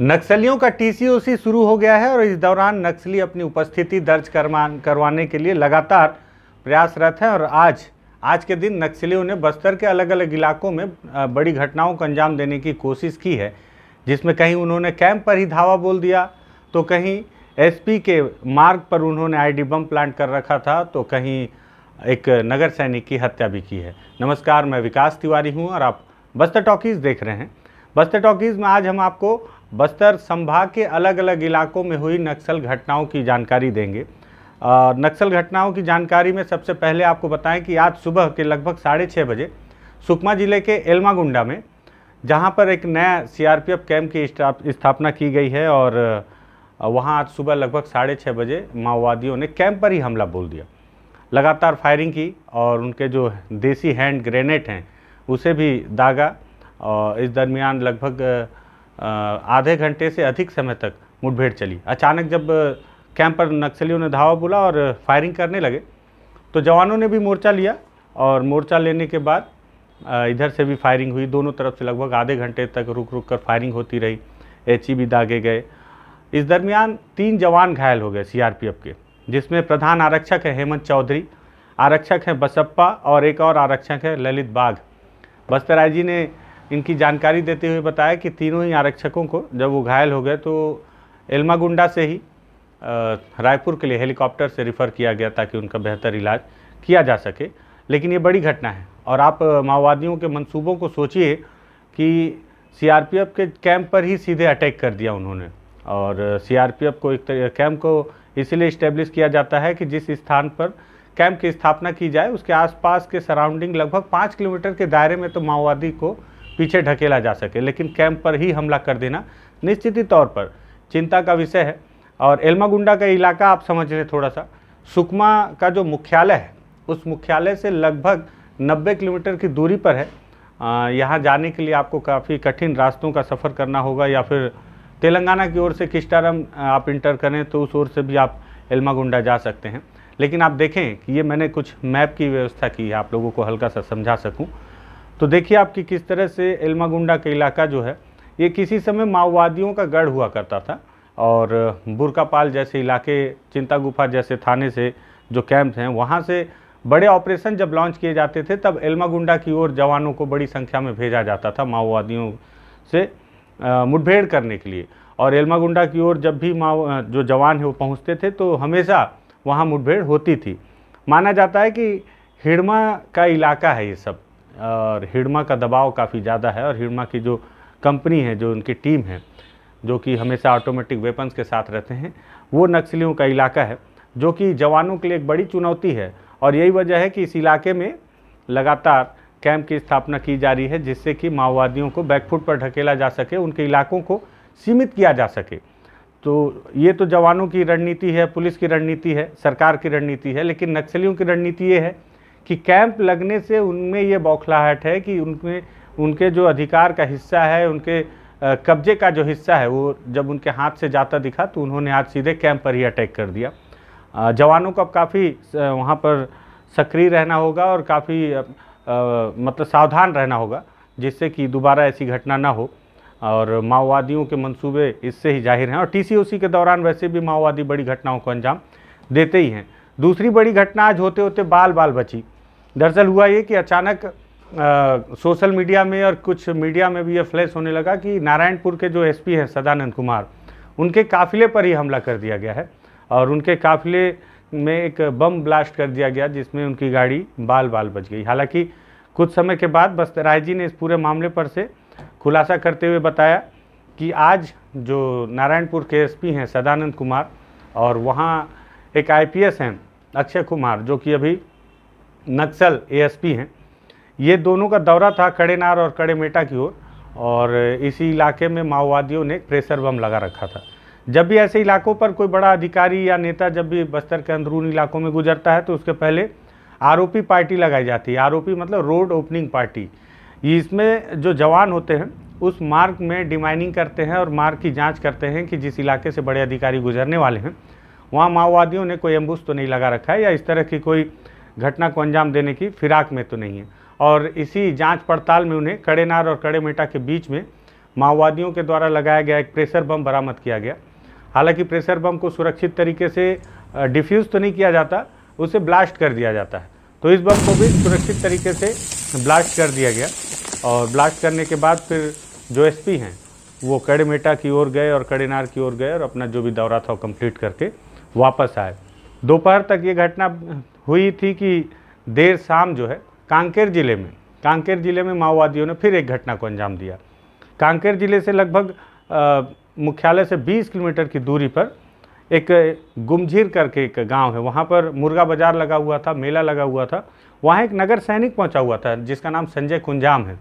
नक्सलियों का टीसीओसी शुरू हो गया है और इस दौरान नक्सली अपनी उपस्थिति दर्ज करवा करवाने के लिए लगातार प्रयासरत हैं और आज आज के दिन नक्सलियों ने बस्तर के अलग अलग इलाकों में बड़ी घटनाओं को अंजाम देने की कोशिश की है जिसमें कहीं उन्होंने कैंप पर ही धावा बोल दिया तो कहीं एसपी के मार्ग पर उन्होंने आईडी बम प्लांट कर रखा था तो कहीं एक नगर सैनिक की हत्या भी की है नमस्कार मैं विकास तिवारी हूँ और आप बस्तर टॉकीज़ देख रहे हैं बस्तर टॉकीज़ में आज हम आपको बस्तर संभाग के अलग अलग इलाकों में हुई नक्सल घटनाओं की जानकारी देंगे नक्सल घटनाओं की जानकारी में सबसे पहले आपको बताएं कि आज सुबह के लगभग साढ़े छः बजे सुकमा ज़िले के एल्मागुंडा में जहां पर एक नया सीआरपीएफ कैंप की स्थापना की गई है और वहां आज सुबह लगभग साढ़े छः बजे माओवादियों ने कैंप पर ही हमला बोल दिया लगातार फायरिंग की और उनके जो देसी हैंड ग्रेनेड हैं उसे भी दागा और इस दरमियान लगभग आधे घंटे से अधिक समय तक मुठभेड़ चली अचानक जब कैंप पर नक्सलियों ने धावा बोला और फायरिंग करने लगे तो जवानों ने भी मोर्चा लिया और मोर्चा लेने के बाद इधर से भी फायरिंग हुई दोनों तरफ से लगभग आधे घंटे तक रुक रुक कर फायरिंग होती रही एच भी e दागे गए इस दरमियान तीन जवान घायल हो गए सी के जिसमें प्रधान आरक्षक हैं हेमंत चौधरी आरक्षक हैं बसप्पा और एक और आरक्षक हैं ललित बाघ बस्तर आई जी ने इनकी जानकारी देते हुए बताया कि तीनों ही आरक्षकों को जब वो घायल हो गए तो एल्मागुंडा से ही रायपुर के लिए हेलीकॉप्टर से रिफ़र किया गया ताकि उनका बेहतर इलाज किया जा सके लेकिन ये बड़ी घटना है और आप माओवादियों के मंसूबों को सोचिए कि सीआरपीएफ के कैंप पर ही सीधे अटैक कर दिया उन्होंने और सीआरपीएफ को एक कैंप को इसलिए इस्टेब्लिश किया जाता है कि जिस स्थान पर कैंप की स्थापना की जाए उसके आसपास के सराउंडिंग लगभग पाँच किलोमीटर के दायरे में तो माओवादी को पीछे ढकेला जा सके लेकिन कैंप पर ही हमला कर देना निश्चित तौर पर चिंता का विषय है और एल्मागुंडा का इलाका आप समझ लें थोड़ा सा सुकमा का जो मुख्यालय है उस मुख्यालय से लगभग 90 किलोमीटर की दूरी पर है यहाँ जाने के लिए आपको काफ़ी कठिन रास्तों का सफ़र करना होगा या फिर तेलंगाना की ओर से किस्टारम आप इंटर करें तो उस ओर से भी आप एल्मागुंडा जा सकते हैं लेकिन आप देखें कि ये मैंने कुछ मैप की व्यवस्था की है आप लोगों को हल्का सा समझा सकूँ तो देखिए आपकी किस तरह से एल्मागुंडा का इलाका जो है ये किसी समय माओवादियों का गढ़ हुआ करता था और बुरकापाल जैसे इलाके चिंता गुफा जैसे थाने से जो कैंप हैं वहाँ से बड़े ऑपरेशन जब लॉन्च किए जाते थे तब एल्मागुंडा की ओर जवानों को बड़ी संख्या में भेजा जाता था माओवादियों से मुठभेड़ करने के लिए और एल्मागुंडा की ओर जब भी माओ जो जवान है वो पहुँचते थे तो हमेशा वहाँ मुठभेड़ होती थी माना जाता है कि हिड़मा का इलाका है ये सब और हिडमा का दबाव काफ़ी ज़्यादा है और हिडमा की जो कंपनी है जो उनकी टीम है जो कि हमेशा ऑटोमेटिक वेपन्स के साथ रहते हैं वो नक्सलियों का इलाका है जो कि जवानों के लिए एक बड़ी चुनौती है और यही वजह है कि इस इलाके में लगातार कैंप की स्थापना की जा रही है जिससे कि माओवादियों को बैकफुट पर ढकेला जा सके उनके इलाकों को सीमित किया जा सके तो ये तो जवानों की रणनीति है पुलिस की रणनीति है सरकार की रणनीति है लेकिन नक्सलियों की रणनीति ये है कि कैंप लगने से उनमें ये बौखलाहट है कि उनमें उनके जो अधिकार का हिस्सा है उनके कब्जे का जो हिस्सा है वो जब उनके हाथ से जाता दिखा तो उन्होंने आज सीधे कैंप पर ही अटैक कर दिया जवानों को अब काफ़ी वहाँ पर सक्रिय रहना होगा और काफ़ी मतलब सावधान रहना होगा जिससे कि दोबारा ऐसी घटना ना हो और माओवादियों के मंसूबे इससे ही जाहिर हैं और टीसीओसी के दौरान वैसे भी माओवादी बड़ी घटनाओं को अंजाम देते ही हैं दूसरी बड़ी घटना आज होते होते बाल बाल बची दरअसल हुआ ये कि अचानक आ, सोशल मीडिया में और कुछ मीडिया में भी ये फ्लैश होने लगा कि नारायणपुर के जो एसपी हैं सदानंद कुमार उनके काफ़िले पर ही हमला कर दिया गया है और उनके काफ़िले में एक बम ब्लास्ट कर दिया गया जिसमें उनकी गाड़ी बाल बाल बच गई हालांकि कुछ समय के बाद बस राय जी ने इस पूरे मामले पर से खुलासा करते हुए बताया कि आज जो नारायणपुर के एस हैं सदानंद कुमार और वहाँ एक आई हैं अक्षय कुमार जो कि अभी नक्सल एएसपी हैं ये दोनों का दौरा था कड़ेनार और कड़ेमेटा की ओर और इसी इलाके में माओवादियों ने प्रेशर बम लगा रखा था जब भी ऐसे इलाकों पर कोई बड़ा अधिकारी या नेता जब भी बस्तर के अंदरून इलाकों में गुजरता है तो उसके पहले आरोपी पार्टी लगाई जाती है आरोपी मतलब रोड ओपनिंग पार्टी इसमें जो जवान होते हैं उस मार्ग में डिमाइनिंग करते हैं और मार्ग की जांच करते हैं कि जिस इलाके से बड़े अधिकारी गुजरने वाले हैं वहाँ माओवादियों ने कोई एम्बूस तो नहीं लगा रखा है या इस तरह की कोई घटना को अंजाम देने की फिराक में तो नहीं है और इसी जांच पड़ताल में उन्हें कड़ेनार और कड़ेमेटा के बीच में माओवादियों के द्वारा लगाया गया एक प्रेशर बम बरामद किया गया हालांकि प्रेशर बम को सुरक्षित तरीके से डिफ्यूज़ तो नहीं किया जाता उसे ब्लास्ट कर दिया जाता है तो इस बम को भी सुरक्षित तरीके से ब्लास्ट कर दिया गया और ब्लास्ट करने के बाद फिर जो एस हैं वो कड़ेमेटा की ओर गए और कड़ेनार की ओर गए और अपना जो भी दौरा था वो कम्प्लीट करके वापस आए दोपहर तक ये घटना हुई थी कि देर शाम जो है कांकेर ज़िले में कांकेर ज़िले में माओवादियों ने फिर एक घटना को अंजाम दिया कांकेर ज़िले से लगभग मुख्यालय से 20 किलोमीटर की दूरी पर एक गुमझीर करके एक गांव है वहाँ पर मुर्गा बाज़ार लगा हुआ था मेला लगा हुआ था वहाँ एक नगर सैनिक पहुँचा हुआ था जिसका नाम संजय कुंजाम है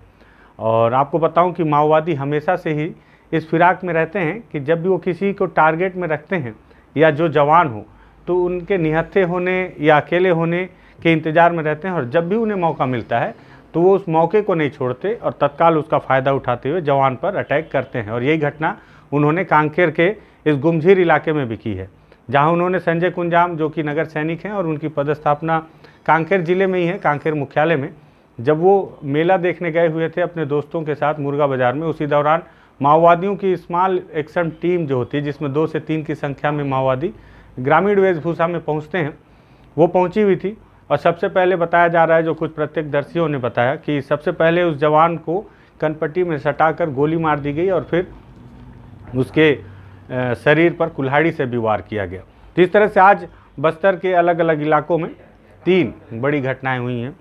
और आपको बताऊं कि माओवादी हमेशा से ही इस फिराक में रहते हैं कि जब भी वो किसी को टारगेट में रखते हैं या जो जवान हो तो उनके निहत्थे होने या अकेले होने के इंतज़ार में रहते हैं और जब भी उन्हें मौका मिलता है तो वो उस मौके को नहीं छोड़ते और तत्काल उसका फ़ायदा उठाते हुए जवान पर अटैक करते हैं और यही घटना उन्होंने कांकेर के इस गुमझीर इलाके में भी की है जहां उन्होंने संजय कुंजाम जो कि नगर सैनिक हैं और उनकी पदस्थापना कांकेर जिले में ही है कांकेर मुख्यालय में जब वो मेला देखने गए हुए थे अपने दोस्तों के साथ मुर्गा बाजार में उसी दौरान माओवादियों की स्मॉल एक्शन टीम जो होती है जिसमें दो से तीन की संख्या में माओवादी ग्रामीण वेशभूषा में पहुँचते हैं वो पहुँची हुई थी और सबसे पहले बताया जा रहा है जो कुछ प्रत्यक्षदर्शियों ने बताया कि सबसे पहले उस जवान को कनपट्टी में सटाकर गोली मार दी गई और फिर उसके शरीर पर कुल्हाड़ी से भी वार किया गया तो इस तरह से आज बस्तर के अलग अलग इलाकों में तीन बड़ी घटनाएं हुई हैं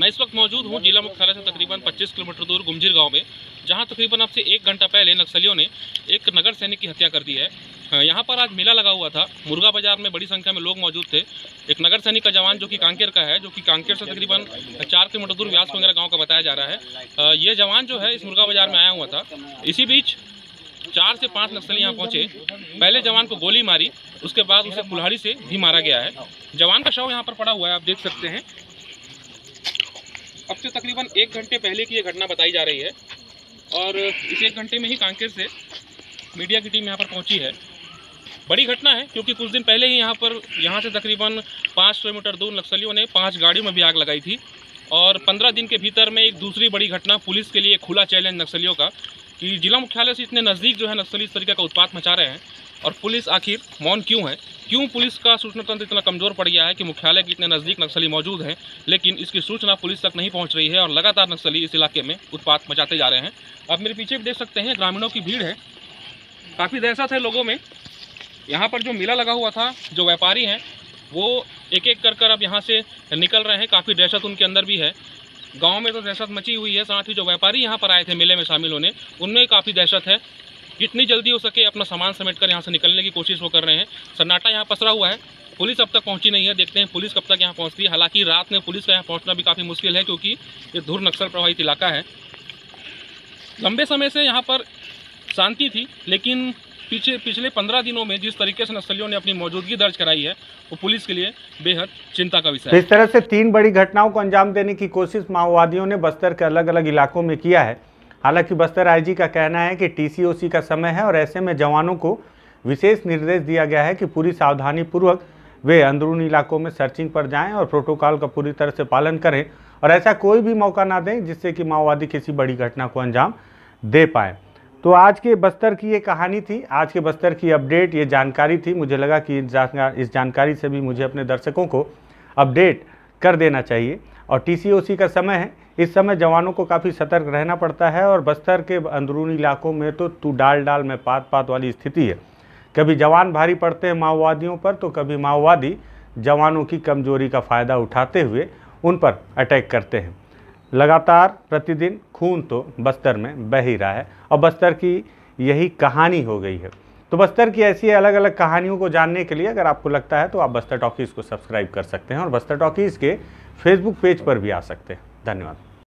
मैं इस वक्त मौजूद हूँ जिला मुख्यालय से तकरीबन 25 किलोमीटर दूर गुमजिर गांव में जहां तकरीबन आपसे एक घंटा पहले नक्सलियों ने एक नगर सैनिक की हत्या कर दी है हाँ, यहाँ पर आज मेला लगा हुआ था मुर्गा बाजार में बड़ी संख्या में लोग मौजूद थे एक नगर सैनिक का जवान जो कि कांकेर का है जो कि कांकेर से तकरीबन चार किलोमीटर दूर व्यास वगैरह गाँव का बताया जा रहा है ये जवान जो है इस मुर्गा बाजार में आया हुआ था इसी बीच चार से पाँच नक्सली यहाँ पहुँचे पहले जवान को गोली मारी उसके बाद उसे कुल्हाड़ी से भी मारा गया है जवान का शव यहाँ पर पड़ा हुआ है आप देख सकते हैं अब से तकरीबन एक घंटे पहले की ये घटना बताई जा रही है और इस एक घंटे में ही कांकेर से मीडिया की टीम यहाँ पर पहुंची है बड़ी घटना है क्योंकि कुछ दिन पहले ही यहाँ पर यहाँ से तकरीबन पाँच किलोमीटर दूर नक्सलियों ने पाँच गाड़ियों में भी आग लगाई थी और पंद्रह दिन के भीतर में एक दूसरी बड़ी घटना पुलिस के लिए खुला चैलेंज नक्सलियों का कि जिला मुख्यालय से इतने नज़दीक जो है नक्सली इस तरीके का उत्पात मचा रहे हैं और पुलिस आखिर मौन क्यों है क्यों पुलिस का सूचना तंत्र इतना कमज़ोर पड़ गया है कि मुख्यालय के इतने नज़दीक नक्सली मौजूद हैं लेकिन इसकी सूचना पुलिस तक नहीं पहुंच रही है और लगातार नक्सली इस इलाके में उत्पात मचाते जा रहे हैं आप मेरे पीछे भी देख सकते हैं ग्रामीणों की भीड़ है काफ़ी दहशत है लोगों में यहाँ पर जो मेला लगा हुआ था जो व्यापारी हैं वो एक एक कर कर अब यहाँ से निकल रहे हैं काफ़ी दहशत उनके अंदर भी है गांव में तो दहशत मची हुई है साथ ही जो व्यापारी यहाँ पर आए थे मेले में शामिल होने उनमें काफ़ी दहशत है जितनी जल्दी हो सके अपना सामान समेट कर यहाँ से निकलने की कोशिश वो कर रहे हैं सन्नाटा यहाँ पसरा हुआ है पुलिस अब तक पहुंची नहीं है देखते हैं पुलिस कब तक यहाँ पहुँचती है हालांकि रात में पुलिस का यहाँ पहुँचना भी काफ़ी मुश्किल है क्योंकि ये धुर नक्सल प्रभावित इलाका है लंबे समय से यहाँ पर शांति थी लेकिन पीछे पिछले पंद्रह दिनों में जिस तरीके से नक्सलियों ने अपनी मौजूदगी दर्ज कराई है वो पुलिस के लिए बेहद चिंता का विषय तो है इस तरह से तीन बड़ी घटनाओं को अंजाम देने की कोशिश माओवादियों ने बस्तर के अलग अलग इलाकों में किया है हालांकि बस्तर आईजी का कहना है कि टीसीओसी का समय है और ऐसे में जवानों को विशेष निर्देश दिया गया है कि पूरी सावधानी पूर्वक वे अंदरूनी इलाकों में सर्चिंग पर जाएं और प्रोटोकॉल का पूरी तरह से पालन करें और ऐसा कोई भी मौका ना दें जिससे कि माओवादी किसी बड़ी घटना को अंजाम दे पाएँ तो आज के बस्तर की ये कहानी थी आज के बस्तर की अपडेट ये जानकारी थी मुझे लगा कि इस जानकारी से भी मुझे अपने दर्शकों को अपडेट कर देना चाहिए और टी का समय है इस समय जवानों को काफ़ी सतर्क रहना पड़ता है और बस्तर के अंदरूनी इलाकों में तो तू डाल डाल में पात पात वाली स्थिति है कभी जवान भारी पड़ते हैं माओवादियों पर तो कभी माओवादी जवानों की कमजोरी का फ़ायदा उठाते हुए उन पर अटैक करते हैं लगातार प्रतिदिन खून तो बस्तर में बह ही रहा है और बस्तर की यही कहानी हो गई है तो बस्तर की ऐसी अलग अलग कहानियों को जानने के लिए अगर आपको लगता है तो आप बस्तर टॉकीज़ को सब्सक्राइब कर सकते हैं और बस्तर टॉकीज़ के फेसबुक पेज पर भी आ सकते हैं धन्यवाद